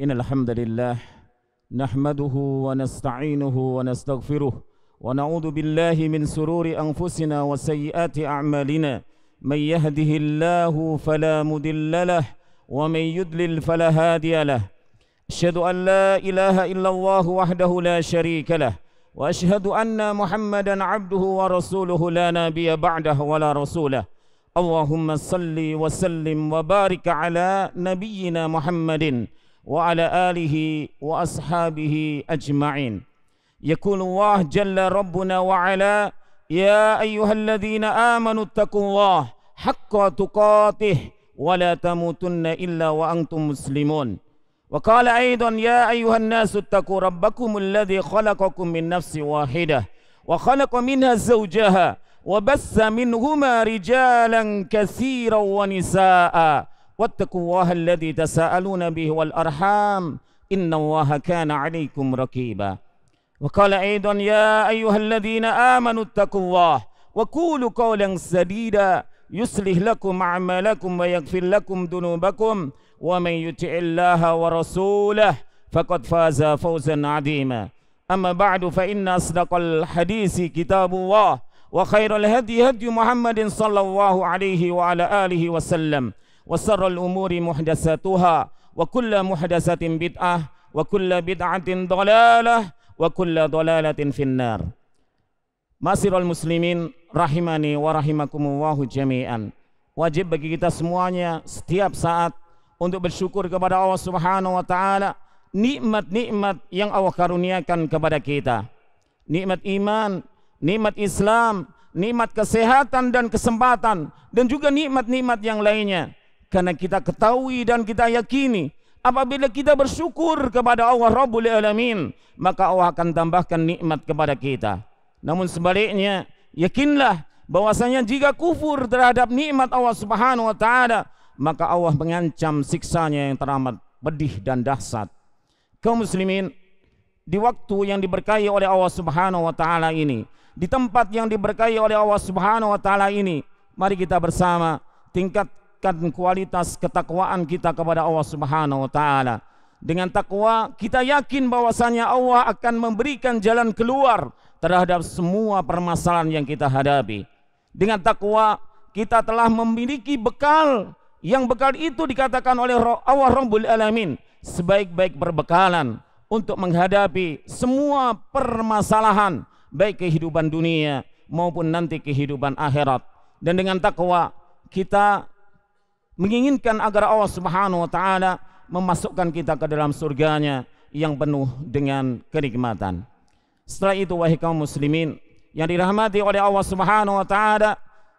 إن الحمد لله نحمده ونستعينه ونستغفره ونعوذ بالله من سرور أنفسنا وسيئات أعمالنا من يهده الله فلا مدل له ومن يدلل فلا هادي له أشهد أن لا إله إلا الله وحده لا شريك له وأشهد أن محمدا عبده ورسوله لا نبي بعده ولا رسوله اللهم صل وسلم وبارك على نبينا محمد وعلى آله وأصحابه أجمعين يقول الله جل ربنا وعلا يا أيها الذين آمنوا اتقوا الله حق تقاته ولا تموتن إلا وأنتم مسلمون وقال أيضا يا أيها الناس اتقوا ربكم الذي خلقكم من نفس واحدة وخلق منها زوجها وبث منهما رجالا كثيرا ونساء واتقوا الله الذي تساءلون به والأرحام إن الله كان عليكم رقيبا وقال أيضا يا أيها الذين آمنوا اتقوا الله وقولوا قولا سديدا يصلح لكم أعمالكم ويغفر لكم ذنوبكم ومن يطع الله ورسوله فقد فاز فوزا عظيما أما بعد فإن أصدق الحديث كتاب الله وخير الهدي هدي محمد صلى الله عليه وعلى آله وسلم wa sarral umuri muhdatsatuha wa kullu muhdatsatin bid'ah wa kullu bid'atin dhalalah wa kullu dhalalatin Masirul muslimin rahimani wa rahimakumullah jami'an wajib bagi kita semuanya setiap saat untuk bersyukur kepada Allah Subhanahu wa taala nikmat-nikmat yang Allah karuniakan kepada kita. Nikmat iman, nikmat Islam, nikmat kesehatan dan kesempatan dan juga nikmat-nikmat yang lainnya. karena kita ketahui dan kita yakini apabila kita bersyukur kepada Allah Rabbul Alamin maka Allah akan tambahkan nikmat kepada kita namun sebaliknya yakinlah bahwasanya jika kufur terhadap nikmat Allah Subhanahu wa taala maka Allah mengancam siksanya yang teramat pedih dan dahsyat Kau muslimin di waktu yang diberkahi oleh Allah Subhanahu wa taala ini di tempat yang diberkahi oleh Allah Subhanahu wa taala ini mari kita bersama tingkat meningkatkan kualitas ketakwaan kita kepada Allah Subhanahu wa taala. Dengan takwa kita yakin bahwasanya Allah akan memberikan jalan keluar terhadap semua permasalahan yang kita hadapi. Dengan takwa kita telah memiliki bekal yang bekal itu dikatakan oleh Allah Rabbul Alamin sebaik-baik perbekalan untuk menghadapi semua permasalahan baik kehidupan dunia maupun nanti kehidupan akhirat. Dan dengan takwa kita menginginkan agar Allah Subhanahu wa taala memasukkan kita ke dalam surganya yang penuh dengan kenikmatan. Setelah itu wahai kaum muslimin yang dirahmati oleh Allah Subhanahu wa taala,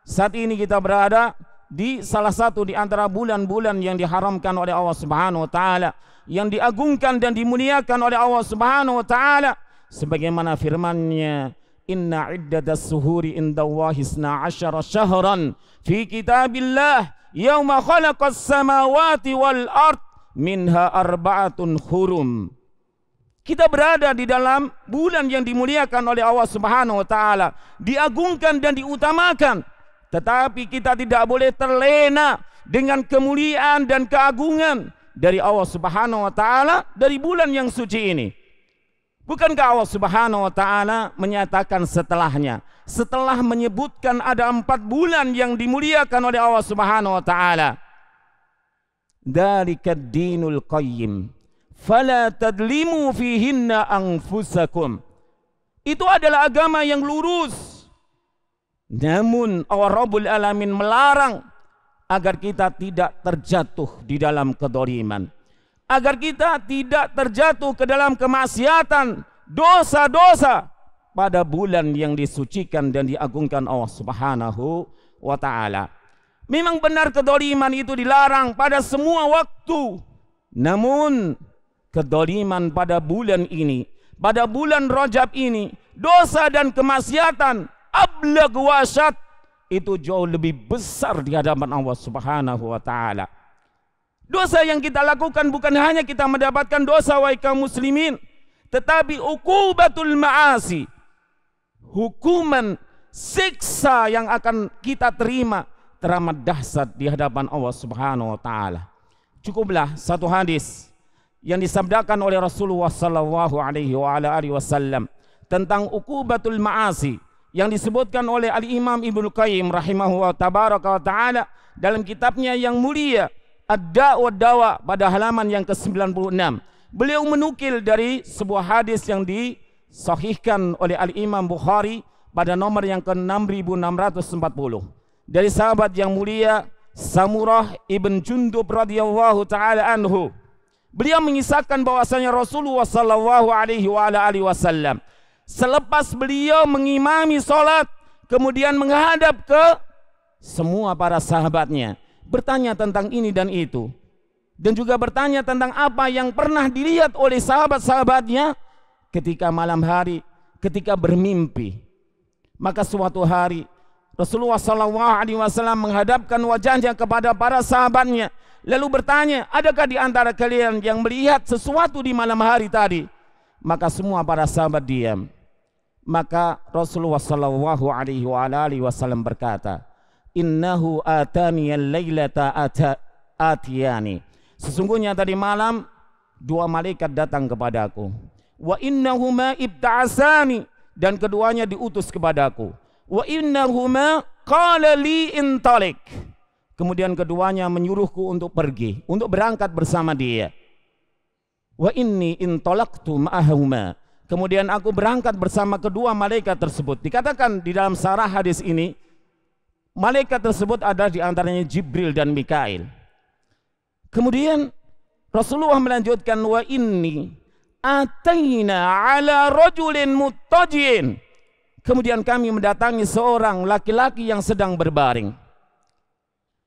saat ini kita berada di salah satu di antara bulan-bulan yang diharamkan oleh Allah Subhanahu wa taala, yang diagungkan dan dimuliakan oleh Allah Subhanahu wa taala sebagaimana firman-Nya Inna iddatas suhuri inda Allah 12 syahran fi kitabillah yauma khalaqas samawati wal ard minha arba'atun hurum. Kita berada di dalam bulan yang dimuliakan oleh Allah Subhanahu wa taala, diagungkan dan diutamakan. Tetapi kita tidak boleh terlena dengan kemuliaan dan keagungan dari Allah Subhanahu wa taala dari bulan yang suci ini. Bukankah Allah Subhanahu wa taala menyatakan setelahnya, setelah menyebutkan ada empat bulan yang dimuliakan oleh Allah Subhanahu wa taala. dari dinul qayyim. Fala tadlimu fihinna anfusakum. Itu adalah agama yang lurus. Namun Allah Rabbul Alamin melarang agar kita tidak terjatuh di dalam kedoliman agar kita tidak terjatuh ke dalam kemaksiatan dosa-dosa pada bulan yang disucikan dan diagungkan Allah Subhanahu wa taala. Memang benar kedoliman itu dilarang pada semua waktu. Namun kedoliman pada bulan ini, pada bulan Rajab ini, dosa dan kemaksiatan ablag wasat itu jauh lebih besar di hadapan Allah Subhanahu wa taala. Dosa yang kita lakukan bukan hanya kita mendapatkan dosa wahai kaum muslimin, tetapi ukubatul ma'asi. Hukuman siksa yang akan kita terima teramat dahsyat di hadapan Allah Subhanahu wa taala. Cukuplah satu hadis yang disabdakan oleh Rasulullah sallallahu alaihi wa ala alihi wasallam tentang ukubatul ma'asi yang disebutkan oleh Al Imam Ibnu Qayyim rahimahullah tabaraka wa taala dalam kitabnya yang mulia Ad-Da'wa Dawa pada halaman yang ke-96. Beliau menukil dari sebuah hadis yang disahihkan oleh Al-Imam Bukhari pada nomor yang ke-6640 dari sahabat yang mulia Samurah ibn Jundub radhiyallahu taala anhu. Beliau mengisahkan bahwasanya Rasulullah sallallahu alaihi wa alihi wasallam selepas beliau mengimami salat kemudian menghadap ke semua para sahabatnya bertanya tentang ini dan itu dan juga bertanya tentang apa yang pernah dilihat oleh sahabat-sahabatnya ketika malam hari, ketika bermimpi. Maka suatu hari Rasulullah SAW menghadapkan wajahnya kepada para sahabatnya lalu bertanya, "Adakah di antara kalian yang melihat sesuatu di malam hari tadi?" Maka semua para sahabat diam. Maka Rasulullah SAW berkata, innahu atani lailata atiyani sesungguhnya tadi malam dua malaikat datang kepadaku wa innahuma ibta'asani dan keduanya diutus kepadaku wa innahuma qala li intalik kemudian keduanya menyuruhku untuk pergi untuk berangkat bersama dia wa inni intolaktu ma'ahuma kemudian aku berangkat bersama kedua malaikat tersebut dikatakan di dalam sarah hadis ini Malaikat tersebut ada di antaranya Jibril dan Mikail. Kemudian Rasulullah melanjutkan wa ini ataina ala rajulin muttajin. Kemudian kami mendatangi seorang laki-laki yang sedang berbaring.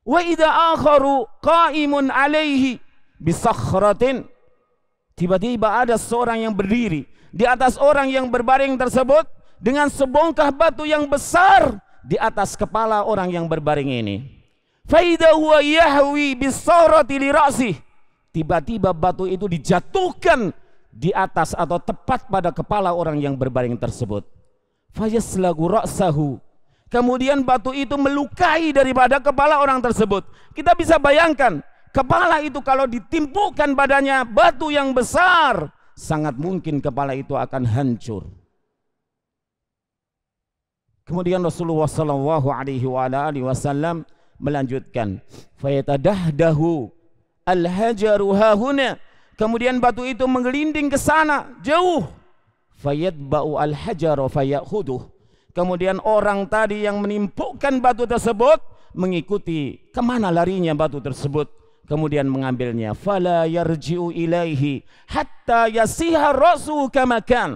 Wa idza akharu qaimun alaihi bisakhratin. Tiba-tiba ada seorang yang berdiri di atas orang yang berbaring tersebut dengan sebongkah batu yang besar di atas kepala orang yang berbaring ini. Tiba-tiba batu itu dijatuhkan di atas atau tepat pada kepala orang yang berbaring tersebut. Kemudian batu itu melukai daripada kepala orang tersebut. Kita bisa bayangkan, kepala itu kalau ditimpukan badannya batu yang besar, sangat mungkin kepala itu akan hancur. Kemudian Rasulullah Shallallahu Alaihi Wasallam melanjutkan, fayatadahdahu al-hajaru hahuna. Kemudian batu itu menggelinding ke sana jauh. Fayatba'u al-hajaru fayahuduh. Kemudian orang tadi yang menimpukkan batu tersebut mengikuti kemana larinya batu tersebut kemudian mengambilnya fala yarji'u ilaihi hatta yasiha rasu kamakan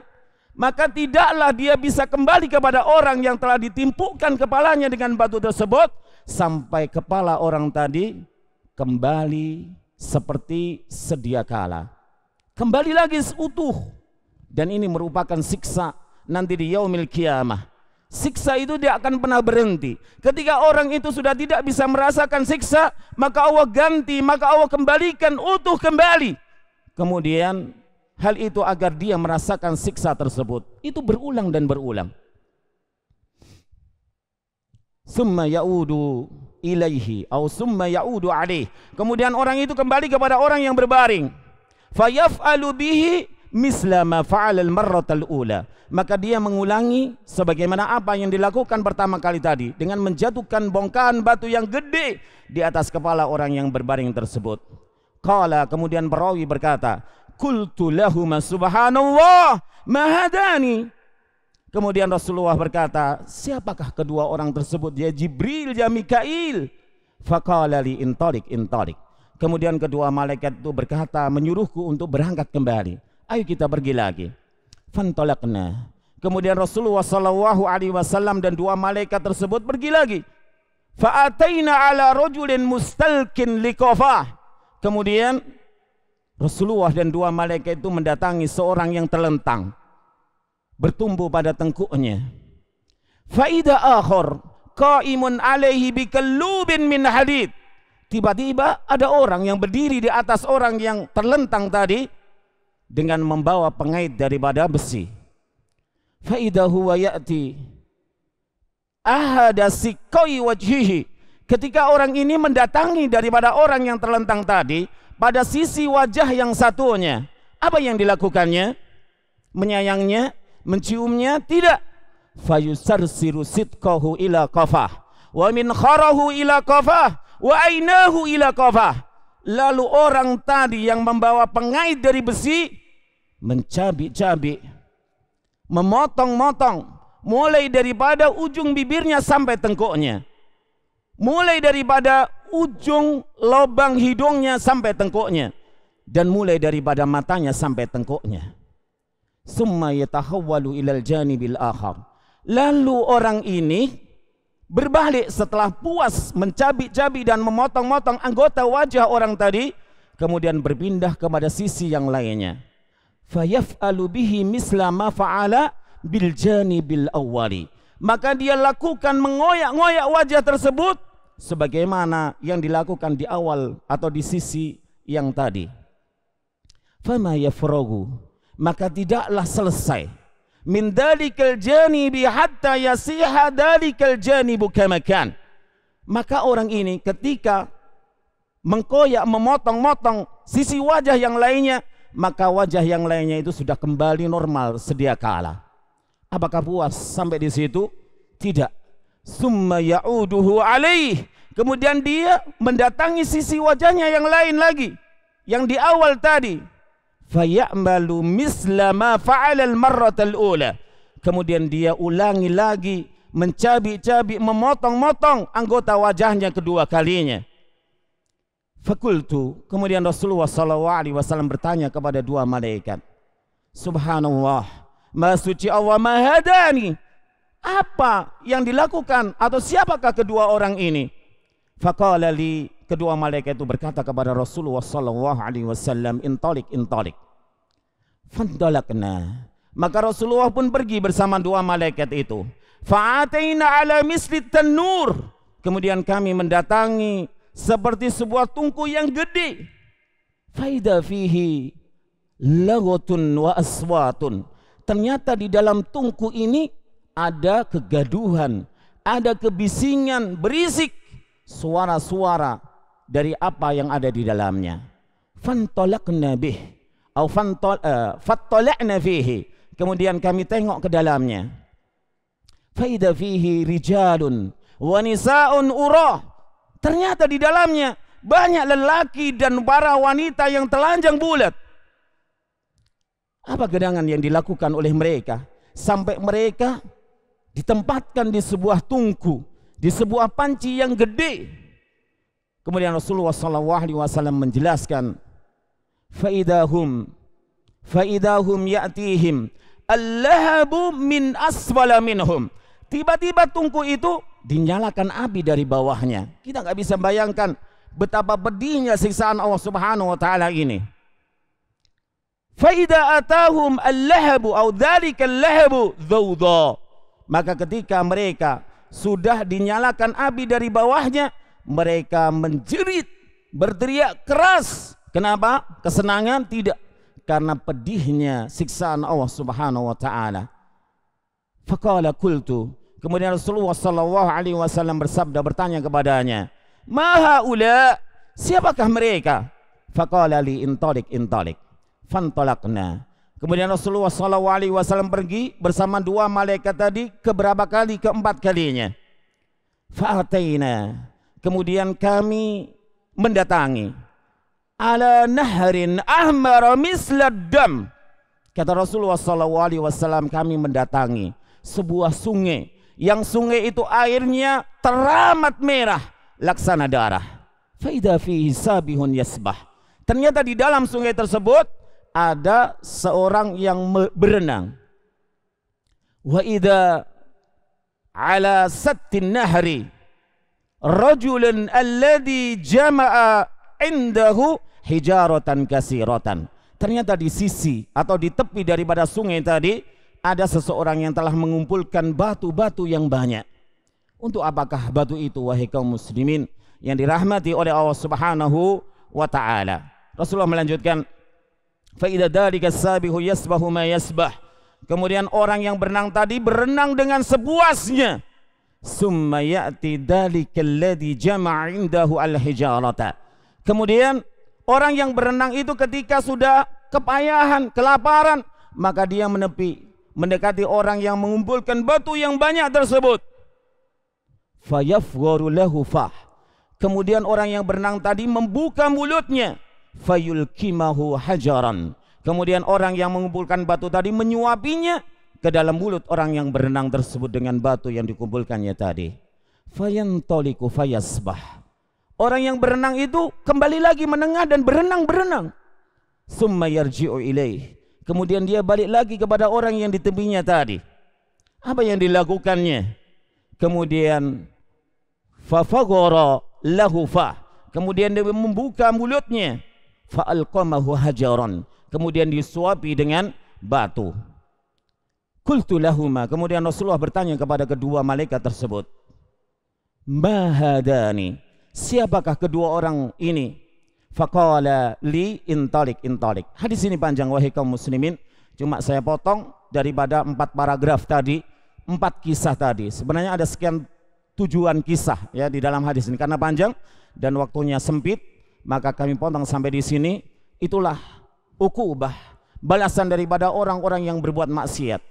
maka tidaklah dia bisa kembali kepada orang yang telah ditimpukan kepalanya dengan batu tersebut sampai kepala orang tadi kembali seperti sedia kala. Kembali lagi seutuh. Dan ini merupakan siksa nanti di yaumil kiamah. Siksa itu dia akan pernah berhenti. Ketika orang itu sudah tidak bisa merasakan siksa, maka Allah ganti, maka Allah kembalikan utuh kembali. Kemudian hal itu agar dia merasakan siksa tersebut. Itu berulang dan berulang. Summa yaudu ilaihi atau summa yaudu alaih. Kemudian orang itu kembali kepada orang yang berbaring. Fayaf'alu bihi misla ma fa'ala al-marratal ula. Maka dia mengulangi sebagaimana apa yang dilakukan pertama kali tadi dengan menjatuhkan bongkahan batu yang gede di atas kepala orang yang berbaring tersebut. Qala kemudian perawi berkata, qultu lahuma subhanallah mahadani kemudian Rasulullah berkata siapakah kedua orang tersebut ya Jibril ya Mikail faqala li intarik intarik kemudian kedua malaikat itu berkata menyuruhku untuk berangkat kembali ayo kita pergi lagi fantalaqna kemudian Rasulullah sallallahu alaihi wasallam dan dua malaikat tersebut pergi lagi fa'ataina ala rajulin mustalkin liqafah kemudian Rasulullah dan dua malaikat itu mendatangi seorang yang terlentang bertumbuh pada tengkuknya. Faida akhor qaimun alaihi bikallubin min hadid. Tiba-tiba ada orang yang berdiri di atas orang yang terlentang tadi dengan membawa pengait daripada besi. Faida huwa ya'ti ahada sikoi wajhihi ketika orang ini mendatangi daripada orang yang terlentang tadi pada sisi wajah yang satunya apa yang dilakukannya menyayangnya menciumnya tidak fayusarsiru sitqahu ila kafah, wa min kharahu ila kafah, wa ainahu ila kafah. lalu orang tadi yang membawa pengait dari besi mencabik-cabik memotong-motong mulai daripada ujung bibirnya sampai tengkuknya mulai daripada ujung lubang hidungnya sampai tengkuknya dan mulai daripada matanya sampai tengkuknya summa yatahawwalu ilal janibil akhar lalu orang ini berbalik setelah puas mencabik-cabik dan memotong-motong anggota wajah orang tadi kemudian berpindah kepada sisi yang lainnya fayaf'alu bihi misla ma fa'ala bil janibil awwali maka dia lakukan mengoyak-ngoyak wajah tersebut sebagaimana yang dilakukan di awal atau di sisi yang tadi. Fama yafrogu maka tidaklah selesai min dalikal janibi hatta yasiha dalikal janibu kamakan. Maka orang ini ketika mengkoyak, memotong-motong sisi wajah yang lainnya, maka wajah yang lainnya itu sudah kembali normal sedia kala. Apakah puas sampai di situ? Tidak. Summa ya'uduhu alaih. Kemudian dia mendatangi sisi wajahnya yang lain lagi. Yang di awal tadi. Fayamalu misla marratal ula. Kemudian dia ulangi lagi mencabik-cabik, memotong-motong anggota wajahnya kedua kalinya. Fakultu, kemudian Rasulullah SAW bertanya kepada dua malaikat. Subhanallah, Maha suci Allah Mahadani. Apa yang dilakukan atau siapakah kedua orang ini? Faqala li kedua malaikat itu berkata kepada Rasulullah sallallahu alaihi wasallam intalik intalik. Fandalakna. Maka Rasulullah pun pergi bersama dua malaikat itu. Fa'ataina ala misli tanur. Kemudian kami mendatangi seperti sebuah tungku yang gede. Faida fihi lagotun wa aswatun ternyata di dalam tungku ini ada kegaduhan, ada kebisingan, berisik suara-suara dari apa yang ada di dalamnya. Fantolakna bih atau eh, fattolakna fihi. Kemudian kami tengok ke dalamnya. Faida fihi rijalun wa nisaun Ternyata di dalamnya banyak lelaki dan para wanita yang telanjang bulat. Apa gerangan yang dilakukan oleh mereka? Sampai mereka ditempatkan di sebuah tungku, di sebuah panci yang gede. Kemudian Rasulullah SAW menjelaskan, faidahum faidahum ya'tihim allahabu min aswala minhum tiba-tiba tungku itu dinyalakan api dari bawahnya kita nggak bisa bayangkan betapa pedihnya siksaan Allah Subhanahu wa taala ini Faida atahum al-lahabu au dzalikal lahabu dzauda. Maka ketika mereka sudah dinyalakan api dari bawahnya, mereka menjerit, berteriak keras. Kenapa? Kesenangan tidak karena pedihnya siksaan Allah Subhanahu wa taala. kul tu Kemudian Rasulullah sallallahu alaihi wasallam bersabda bertanya kepadanya, "Maha ula, siapakah mereka?" Faqala li intolik intolik fantolakna. Kemudian Rasulullah Shallallahu Alaihi Wasallam pergi bersama dua malaikat tadi keberapa kali keempat kalinya. Fa'ataina. Kemudian kami mendatangi ala naharin ahmar misladam. Kata Rasulullah Shallallahu Alaihi Wasallam kami mendatangi sebuah sungai yang sungai itu airnya teramat merah laksana darah. Faidah fihi sabihun yasbah. Ternyata di dalam sungai tersebut ada seorang yang berenang. Wa idza ala sattin nahri rajulun alladhi jama'a indahu hijaratan kasiratan. Ternyata di sisi atau di tepi daripada sungai tadi ada seseorang yang telah mengumpulkan batu-batu yang banyak. Untuk apakah batu itu wahai kaum muslimin yang dirahmati oleh Allah Subhanahu wa taala? Rasulullah melanjutkan fa dari dzalika yasbahu ma yasbah kemudian orang yang berenang tadi berenang dengan sepuasnya summa ya'ti dzalikal ladzi jama'a indahu al hijarata kemudian orang yang berenang itu ketika sudah kepayahan kelaparan maka dia menepi mendekati orang yang mengumpulkan batu yang banyak tersebut fayafgharu lahu fah Kemudian orang yang berenang tadi membuka mulutnya fayulkimahu hajaran. Kemudian orang yang mengumpulkan batu tadi menyuapinya ke dalam mulut orang yang berenang tersebut dengan batu yang dikumpulkannya tadi. Fayantoliku fayasbah. Orang yang berenang itu kembali lagi menengah dan berenang-berenang. Summa yarji'u ilaih. Kemudian dia balik lagi kepada orang yang di tadi. Apa yang dilakukannya? Kemudian fafagora lahu Kemudian dia membuka mulutnya fa'alqamahu hajaron kemudian disuapi dengan batu kultu lahuma kemudian Rasulullah bertanya kepada kedua malaikat tersebut mahadani siapakah kedua orang ini faqala li intalik intalik hadis ini panjang wahai kaum muslimin cuma saya potong daripada empat paragraf tadi empat kisah tadi sebenarnya ada sekian tujuan kisah ya di dalam hadis ini karena panjang dan waktunya sempit maka kami potong sampai di sini itulah ukubah balasan daripada orang-orang yang berbuat maksiat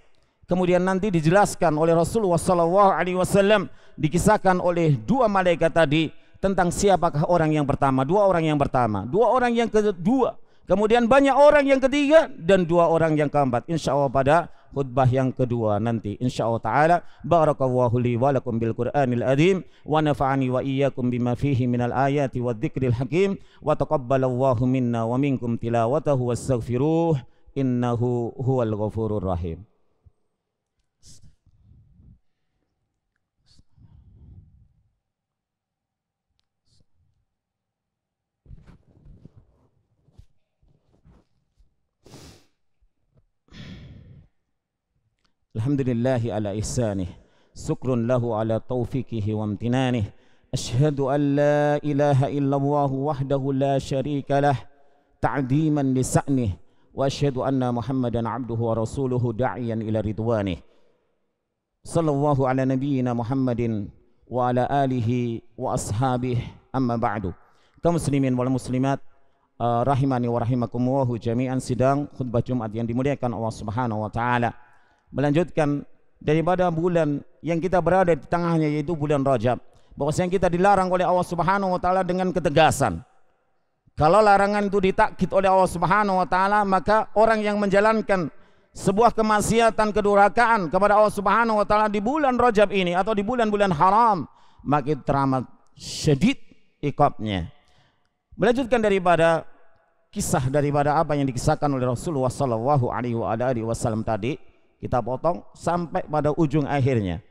kemudian nanti dijelaskan oleh Rasulullah sallallahu alaihi wasallam dikisahkan oleh dua malaikat tadi tentang siapakah orang yang pertama dua orang yang pertama dua orang yang kedua kemudian banyak orang yang ketiga dan dua orang yang keempat Insya Allah pada khutbah yang kedua nanti insyaallah taala barakallahu li wa lakum bil qur'anil azim wa nafa'ani wa iyyakum bima fihi minal ayati wadh-dhikril hakim wa taqabbalallahu minna wa minkum tilawatahu wastaghfiruh innahu huwal ghafurur rahim الحمد لله على إحسانه شكر له على توفيقه وامتنانه أشهد أن لا إله إلا الله وحده لا شريك له تعظيما لسأنه وأشهد أن محمدا عبده ورسوله داعيا إلى رضوانه صلى الله على نبينا محمد وعلى آله وأصحابه أما بعد كمسلمين والمسلمات rahimani wa rahimakumullahu jami'an sidang khutbah Jumat yang dimuliakan Allah Subhanahu wa taala. melanjutkan daripada bulan yang kita berada di tengahnya yaitu bulan Rajab. Bahwasanya kita dilarang oleh Allah Subhanahu wa taala dengan ketegasan. Kalau larangan itu ditakdir oleh Allah Subhanahu wa taala, maka orang yang menjalankan sebuah kemaksiatan kedurhakaan kepada Allah Subhanahu wa taala di bulan Rajab ini atau di bulan-bulan haram, maka teramat syadid ikabnya. Melanjutkan daripada kisah daripada apa yang dikisahkan oleh Rasulullah sallallahu alaihi wasallam tadi, kita potong sampai pada ujung akhirnya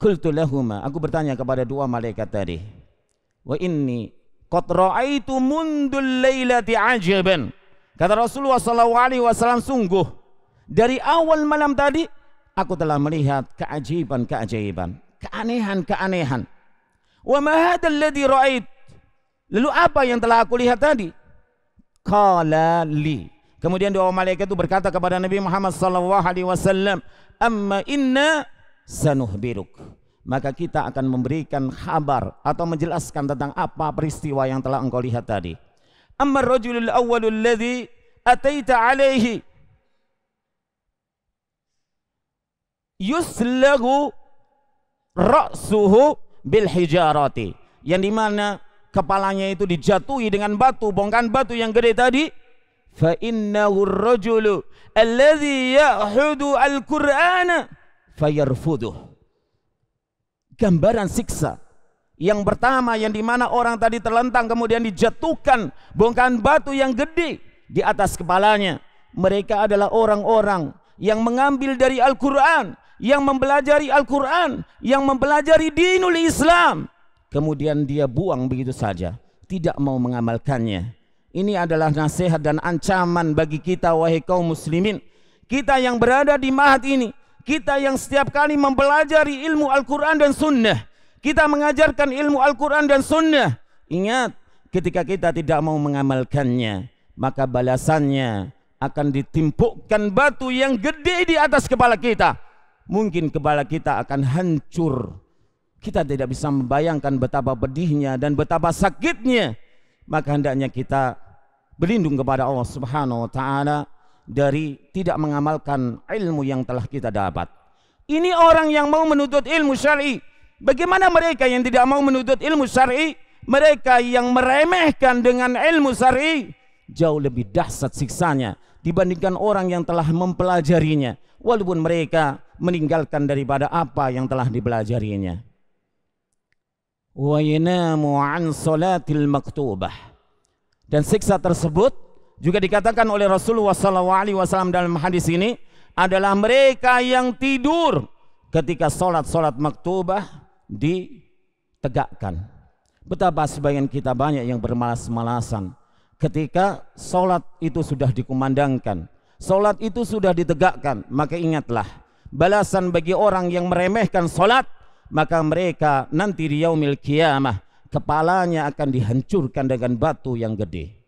qultu lahuma aku bertanya kepada dua malaikat tadi wa inni qad ra'aitu mundul lailati ajaban kata Rasulullah sallallahu alaihi wasallam sungguh dari awal malam tadi aku telah melihat keajaiban-keajaiban keanehan-keanehan wa ma hadzal ladzi ra'ait lalu apa yang telah aku lihat tadi qala li Kemudian doa malaikat itu berkata kepada Nabi Muhammad sallallahu alaihi wasallam, "Amma inna sanuhbiruk." Maka kita akan memberikan kabar atau menjelaskan tentang apa peristiwa yang telah engkau lihat tadi. Amma rajulul awwalul ladzi ataita alaihi yuslagu ra'suhu bil hijarati yang dimana kepalanya itu dijatuhi dengan batu bongkahan batu yang gede tadi فإنه الرجل الذي rajulu القرآن فيرفضه Gambaran siksa yang pertama yang dimana orang tadi terlentang kemudian dijatuhkan bongkahan batu yang gede di atas kepalanya. Mereka adalah orang-orang yang mengambil dari Al-Quran, yang mempelajari Al-Quran, yang mempelajari dinul Islam. Kemudian dia buang begitu saja, tidak mau mengamalkannya. Ini adalah nasihat dan ancaman bagi kita wahai kaum muslimin. Kita yang berada di mahat ini, kita yang setiap kali mempelajari ilmu Al-Quran dan Sunnah, kita mengajarkan ilmu Al-Quran dan Sunnah. Ingat, ketika kita tidak mau mengamalkannya, maka balasannya akan ditimpukkan batu yang gede di atas kepala kita. Mungkin kepala kita akan hancur. Kita tidak bisa membayangkan betapa pedihnya dan betapa sakitnya. Maka hendaknya kita berlindung kepada Allah Subhanahu wa taala dari tidak mengamalkan ilmu yang telah kita dapat. Ini orang yang mau menuntut ilmu syar'i. Bagaimana mereka yang tidak mau menuntut ilmu syar'i? Mereka yang meremehkan dengan ilmu syar'i jauh lebih dahsyat siksanya dibandingkan orang yang telah mempelajarinya walaupun mereka meninggalkan daripada apa yang telah dipelajarinya. Wa an salatil maktubah dan siksa tersebut juga dikatakan oleh Rasulullah SAW dalam hadis ini adalah mereka yang tidur ketika solat solat maktubah ditegakkan. Betapa sebagian kita banyak yang bermalas-malasan ketika solat itu sudah dikumandangkan. solat itu sudah ditegakkan, maka ingatlah balasan bagi orang yang meremehkan solat maka mereka nanti di yaumil kiamah kepalanya akan dihancurkan dengan batu yang gede.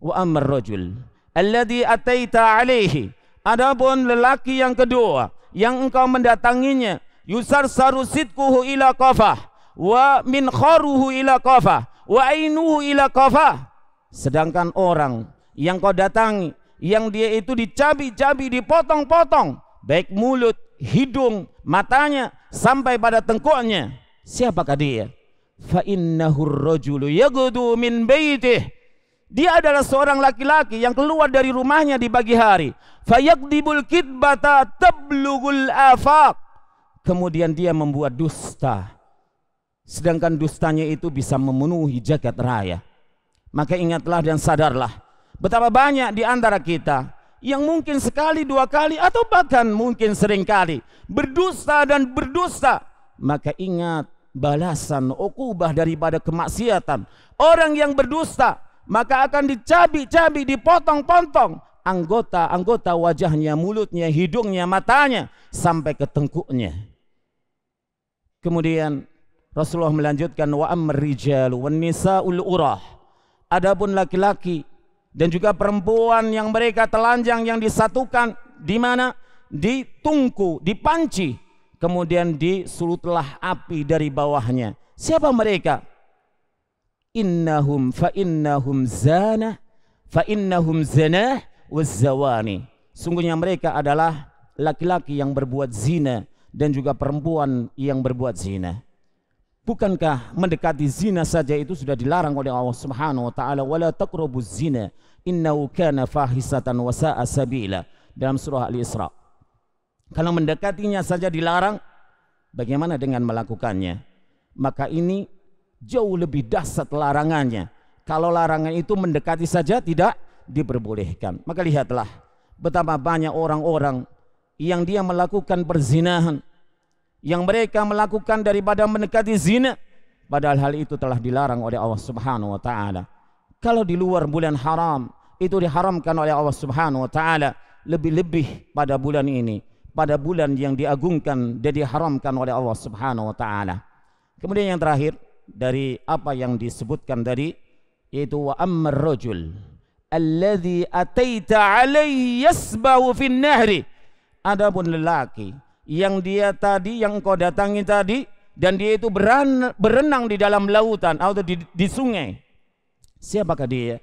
Wa amr rajul alladhi ataita alaihi. Adapun lelaki yang kedua yang engkau mendatanginya, yusar sarusidkuhu ila qafah wa min kharuhu ila qafah wa ainuhu ila qafah. Sedangkan orang yang kau datangi, yang dia itu dicabi-cabi, dipotong-potong, baik mulut, hidung, matanya sampai pada tengkuknya. Siapakah dia? fa innahur rajulu min baitih dia adalah seorang laki-laki yang keluar dari rumahnya di pagi hari fayakdibul kitbata tablugul afaq kemudian dia membuat dusta sedangkan dustanya itu bisa memenuhi jagat raya maka ingatlah dan sadarlah betapa banyak di antara kita yang mungkin sekali dua kali atau bahkan mungkin sering kali berdusta dan berdusta maka ingat balasan ukubah daripada kemaksiatan. Orang yang berdusta maka akan dicabik-cabik, dipotong-potong anggota-anggota wajahnya, mulutnya, hidungnya, matanya sampai ke tengkuknya. Kemudian Rasulullah melanjutkan wa amrijal wan nisaul urah. Adapun laki-laki dan juga perempuan yang mereka telanjang yang disatukan di mana? Di tungku, di panci kemudian disulutlah api dari bawahnya. Siapa mereka? Innahum fa innahum zana fa innahum zanah wazzawani. Sungguhnya mereka adalah laki-laki yang berbuat zina dan juga perempuan yang berbuat zina. Bukankah mendekati zina saja itu sudah dilarang oleh Allah Subhanahu wa taala wala taqrabuz zina innahu kana fahisatan wa sa'a sabila dalam surah Al-Isra. Kalau mendekatinya saja dilarang, bagaimana dengan melakukannya? Maka ini jauh lebih dahsyat larangannya. Kalau larangan itu mendekati saja tidak diperbolehkan. Maka lihatlah betapa banyak orang-orang yang dia melakukan perzinahan yang mereka melakukan daripada mendekati zina padahal hal itu telah dilarang oleh Allah Subhanahu wa taala. Kalau di luar bulan haram itu diharamkan oleh Allah Subhanahu wa taala lebih-lebih pada bulan ini pada bulan yang diagungkan dan diharamkan oleh Allah Subhanahu wa taala. Kemudian yang terakhir dari apa yang disebutkan dari yaitu wa ammar rajul alladhi ataita alaihi yasbahu fin nahri. Adapun lelaki yang dia tadi yang kau datangi tadi dan dia itu beran, berenang di dalam lautan atau di, di sungai. Siapakah dia?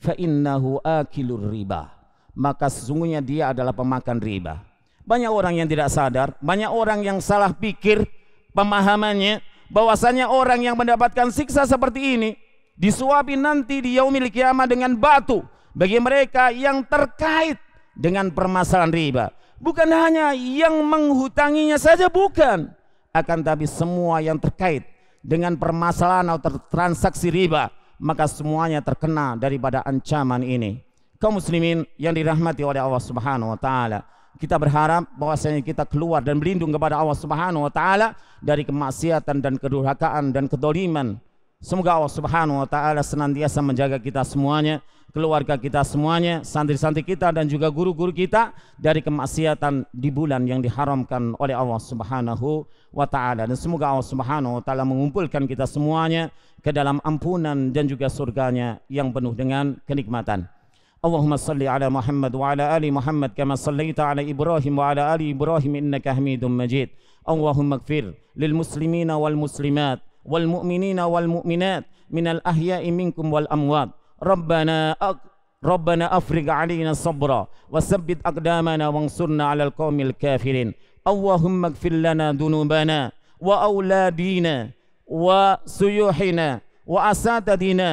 Fa innahu akilur riba. Maka sesungguhnya dia adalah pemakan riba. Banyak orang yang tidak sadar, banyak orang yang salah pikir pemahamannya bahwasanya orang yang mendapatkan siksa seperti ini disuapi nanti di yaumil kiamah dengan batu bagi mereka yang terkait dengan permasalahan riba. Bukan hanya yang menghutanginya saja bukan, akan tapi semua yang terkait dengan permasalahan atau transaksi riba, maka semuanya terkena daripada ancaman ini. Kaum muslimin yang dirahmati oleh Allah Subhanahu wa taala. kita berharap bahwasanya kita keluar dan berlindung kepada Allah Subhanahu wa taala dari kemaksiatan dan kedurhakaan dan kedoliman. Semoga Allah Subhanahu wa taala senantiasa menjaga kita semuanya, keluarga kita semuanya, santri-santri kita dan juga guru-guru kita dari kemaksiatan di bulan yang diharamkan oleh Allah Subhanahu wa taala. Dan semoga Allah Subhanahu wa taala mengumpulkan kita semuanya ke dalam ampunan dan juga surganya yang penuh dengan kenikmatan. اللهم صل على محمد وعلى آل محمد كما صليت على إبراهيم وعلى آل إبراهيم إنك حميد مجيد اللهم اغفر للمسلمين والمسلمات والمؤمنين والمؤمنات من الأحياء منكم والأموات ربنا ربنا أفرغ علينا صبرا وثبت أقدامنا وانصرنا على القوم الكافرين اللهم اغفر لنا ذنوبنا وأولادنا وسيوحنا وأساتذتنا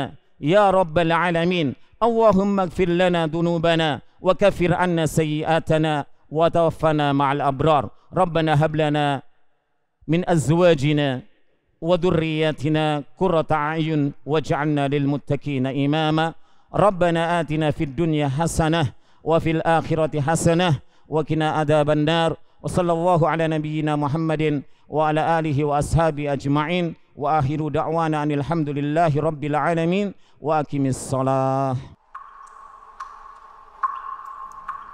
يا رب العالمين اللهم اغفر لنا ذنوبنا وكفر عنا سيئاتنا وتوفنا مع الأبرار ربنا هب لنا من أزواجنا وذرياتنا قرة أعين واجعلنا للمتقين إماما ربنا آتنا في الدنيا حسنة وفي الآخرة حسنة وقنا عذاب النار وصلى الله على نبينا محمد وعلى آله وأصحابه أجمعين wa akhiru da'wana alhamdulillahi rabbil alamin wa aqimis shalah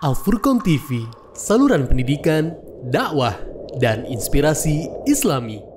Al Furqon TV, saluran pendidikan, dakwah, dan inspirasi Islami.